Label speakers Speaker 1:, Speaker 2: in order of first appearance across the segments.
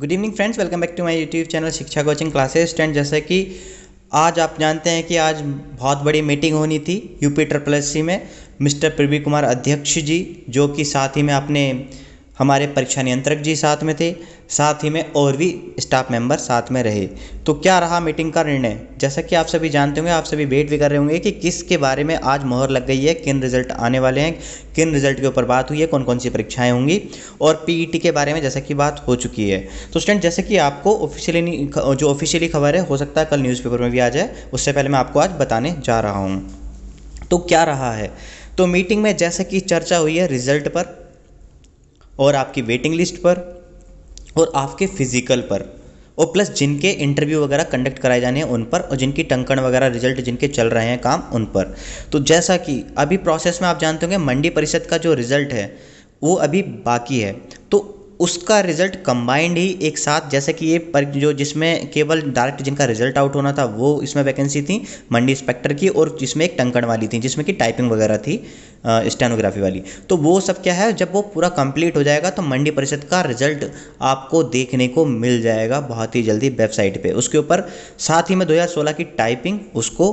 Speaker 1: good evening friends welcome back to my YouTube channel Shiksha coaching classes stand जैसे कि आज आप जानते हैं कि आज बहुत बड़ी मीटिंग होनी थी यूपी ट्रिपल एस में मिस्टर प्रवीण कुमार अध्यक्ष जी जो कि साथ ही में अपने हमारे परीक्षा नियंत्रक जी साथ में थे साथ ही में और भी स्टाफ मेंबर साथ में रहे तो क्या रहा मीटिंग का निर्णय जैसा कि आप सभी जानते होंगे आप सभी वेट भी कर रहे होंगे कि किसके बारे में आज मोहर लग गई है किन रिजल्ट आने वाले हैं किन रिजल्ट के ऊपर बात हुई है कौन कौन सी परीक्षाएं होंगी और पीईटी e के बारे में जैसा कि बात हो चुकी है तो स्टूडेंट जैसे कि आपको ऑफिशियली जो ऑफिशियली खबर है हो सकता है कल न्यूज़पेपर में भी आ जाए उससे पहले मैं आपको आज बताने जा रहा हूँ तो क्या रहा है तो मीटिंग में जैसे कि चर्चा हुई है रिजल्ट पर और आपकी वेटिंग लिस्ट पर और आपके फिज़िकल पर और प्लस जिनके इंटरव्यू वगैरह कंडक्ट कराए जाने हैं उन पर और जिनकी टंकण वगैरह रिजल्ट जिनके चल रहे हैं काम उन पर तो जैसा कि अभी प्रोसेस में आप जानते होंगे मंडी परिषद का जो रिज़ल्ट है वो अभी बाकी है तो उसका रिज़ल्ट कंबाइंड ही एक साथ जैसे कि ये पर जो जिसमें केवल डायरेक्ट जिनका रिज़ल्ट आउट होना था वो इसमें वैकेंसी थी मंडी इंस्पेक्टर की और जिसमें एक टंकण वाली थी जिसमें कि टाइपिंग वगैरह थी स्टेनोग्राफी वाली तो वो सब क्या है जब वो पूरा कंप्लीट हो जाएगा तो मंडी परिषद का रिज़ल्ट आपको देखने को मिल जाएगा बहुत ही जल्दी वेबसाइट पर उसके ऊपर साथ ही में दो की टाइपिंग उसको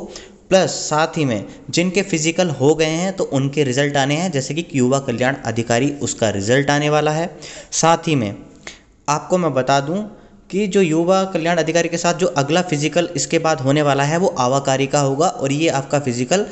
Speaker 1: प्लस साथ ही में जिनके फिजिकल हो गए हैं तो उनके रिजल्ट आने हैं जैसे कि युवा कल्याण अधिकारी उसका रिजल्ट आने वाला है साथ ही में आपको मैं बता दूं कि जो युवा कल्याण अधिकारी के साथ जो अगला फिजिकल इसके बाद होने वाला है वो आवाकारी का होगा और ये आपका फिजिकल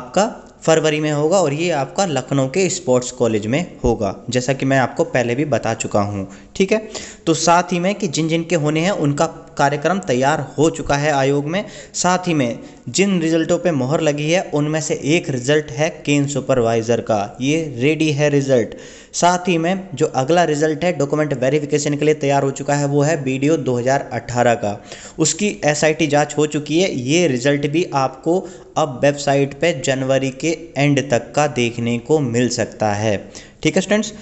Speaker 1: आपका फरवरी में होगा और ये आपका लखनऊ के स्पोर्ट्स कॉलेज में होगा जैसा कि मैं आपको पहले भी बता चुका हूँ ठीक है तो साथ ही में कि जिन जिन के होने हैं उनका कार्यक्रम तैयार हो चुका है आयोग में साथ ही में जिन रिजल्टों पे मोहर लगी है उनमें से एक रिजल्ट है केन सुपरवाइज़र का ये रेडी है रिजल्ट साथ ही में जो अगला रिजल्ट है डॉक्यूमेंट वेरिफिकेशन के लिए तैयार हो चुका है वो है बी डी का उसकी एस जांच हो चुकी है ये रिजल्ट भी आपको अब वेबसाइट पर जनवरी के एंड तक का देखने को मिल सकता है ठीक है स्टूडेंट्स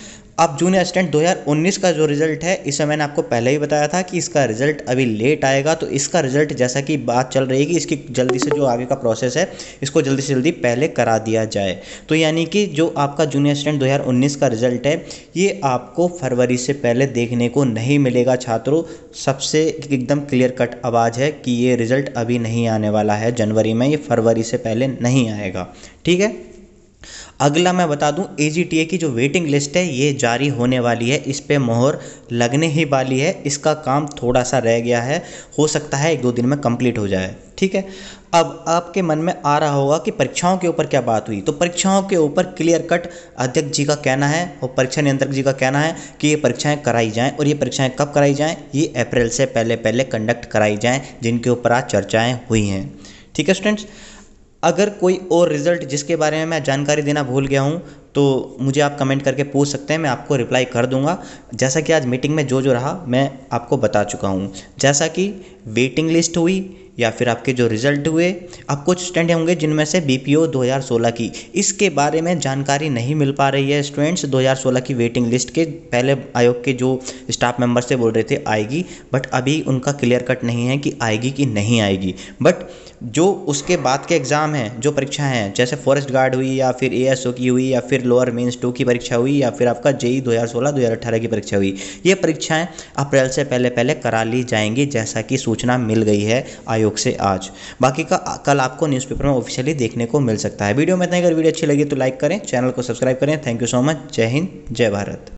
Speaker 1: अब जूनियर असिस्टेंट 2019 का जो रिज़ल्ट है इसे मैंने आपको पहले ही बताया था कि इसका रिज़ल्ट अभी लेट आएगा तो इसका रिज़ल्ट जैसा कि बात चल रही है कि इसकी जल्दी से जो आगे का प्रोसेस है इसको जल्दी से जल्दी पहले करा दिया जाए तो यानी कि जो आपका जूनियर असिस्टेंट 2019 का रिज़ल्ट है ये आपको फरवरी से पहले देखने को नहीं मिलेगा छात्रों सबसे एकदम क्लियर कट आवाज़ है कि ये रिज़ल्ट अभी नहीं आने वाला है जनवरी में ये फरवरी से पहले नहीं आएगा ठीक है अगला मैं बता दूं ए जी टी ए की जो वेटिंग लिस्ट है ये जारी होने वाली है इस पर मोहर लगने ही वाली है इसका काम थोड़ा सा रह गया है हो सकता है एक दो दिन में कंप्लीट हो जाए ठीक है अब आपके मन में आ रहा होगा कि परीक्षाओं के ऊपर क्या बात हुई तो परीक्षाओं के ऊपर क्लियर कट अध्यक्ष जी का कहना है और परीक्षा नियंत्रक जी का कहना है कि ये परीक्षाएं कराई जाएं और ये परीक्षाएं कब कराई जाएं ये अप्रैल से पहले पहले कंडक्ट कराई जाएं जिनके ऊपर आज चर्चाएं हुई हैं ठीक है स्टूडेंट्स अगर कोई और रिज़ल्ट जिसके बारे में मैं जानकारी देना भूल गया हूँ तो मुझे आप कमेंट करके पूछ सकते हैं मैं आपको रिप्लाई कर दूंगा जैसा कि आज मीटिंग में जो जो रहा मैं आपको बता चुका हूँ जैसा कि वेटिंग लिस्ट हुई या फिर आपके जो रिजल्ट हुए अब कुछ स्टूडेंट होंगे जिनमें से बी पी ओ दो हज़ार सोलह की इसके बारे में जानकारी नहीं मिल पा रही है स्टूडेंट्स दो हज़ार सोलह की वेटिंग लिस्ट के पहले आयोग के जो स्टाफ मेंबर से बोल रहे थे आएगी बट अभी उनका क्लियर कट नहीं है कि आएगी कि नहीं आएगी बट जो उसके बाद के एग्ज़ाम हैं जो परीक्षाएँ हैं जैसे फॉरेस्ट गार्ड हुई या फिर ए एस ओ की हुई या फिर फिर लोअर मेन्स टू की परीक्षा हुई या फिर आपका जेई e दो हजार की परीक्षा हुई ये परीक्षाएं अप्रैल से पहले पहले करा ली जाएंगी जैसा कि सूचना मिल गई है आयोग से आज बाकी का कल आपको न्यूज़पेपर में ऑफिशियली देखने को मिल सकता है वीडियो में इतना अगर वीडियो अच्छी लगी तो लाइक करें चैनल को सब्सक्राइब करें थैंक यू सो मच जय हिंद जय भारत